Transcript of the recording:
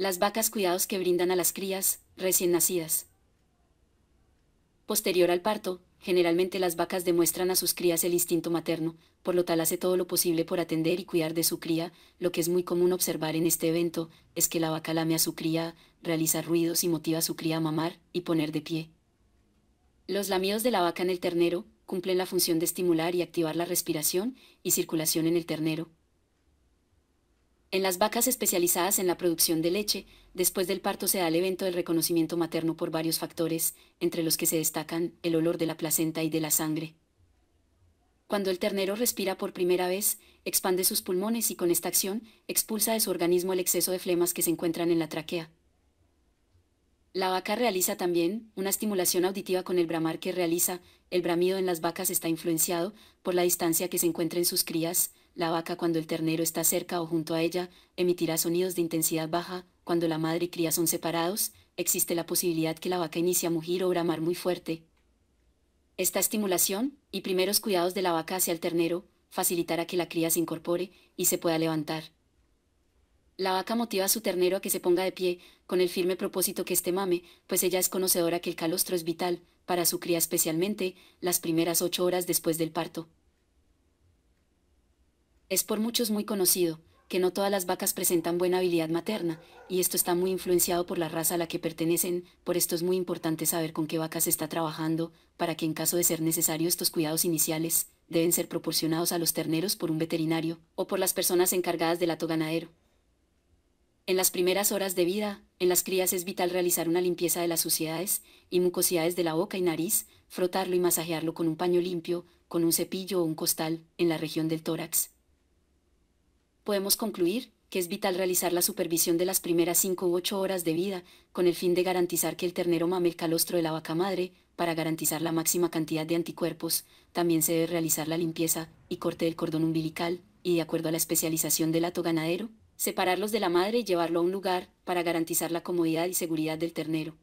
las vacas cuidados que brindan a las crías recién nacidas. Posterior al parto, generalmente las vacas demuestran a sus crías el instinto materno, por lo tal hace todo lo posible por atender y cuidar de su cría, lo que es muy común observar en este evento es que la vaca lame a su cría, realiza ruidos y motiva a su cría a mamar y poner de pie. Los lamidos de la vaca en el ternero cumplen la función de estimular y activar la respiración y circulación en el ternero, en las vacas especializadas en la producción de leche, después del parto se da el evento del reconocimiento materno por varios factores, entre los que se destacan el olor de la placenta y de la sangre. Cuando el ternero respira por primera vez, expande sus pulmones y con esta acción expulsa de su organismo el exceso de flemas que se encuentran en la tráquea. La vaca realiza también una estimulación auditiva con el bramar que realiza. El bramido en las vacas está influenciado por la distancia que se encuentren sus crías. La vaca cuando el ternero está cerca o junto a ella emitirá sonidos de intensidad baja. Cuando la madre y cría son separados, existe la posibilidad que la vaca inicie a mugir o bramar muy fuerte. Esta estimulación y primeros cuidados de la vaca hacia el ternero facilitará que la cría se incorpore y se pueda levantar. La vaca motiva a su ternero a que se ponga de pie, con el firme propósito que este mame, pues ella es conocedora que el calostro es vital, para su cría especialmente, las primeras ocho horas después del parto. Es por muchos muy conocido, que no todas las vacas presentan buena habilidad materna, y esto está muy influenciado por la raza a la que pertenecen, por esto es muy importante saber con qué vacas se está trabajando, para que en caso de ser necesario estos cuidados iniciales, deben ser proporcionados a los terneros por un veterinario, o por las personas encargadas del ato ganadero. En las primeras horas de vida, en las crías es vital realizar una limpieza de las suciedades y mucosidades de la boca y nariz, frotarlo y masajearlo con un paño limpio, con un cepillo o un costal, en la región del tórax. Podemos concluir que es vital realizar la supervisión de las primeras 5 u 8 horas de vida, con el fin de garantizar que el ternero mame el calostro de la vaca madre, para garantizar la máxima cantidad de anticuerpos, también se debe realizar la limpieza y corte del cordón umbilical, y de acuerdo a la especialización del lato ganadero, separarlos de la madre y llevarlo a un lugar para garantizar la comodidad y seguridad del ternero.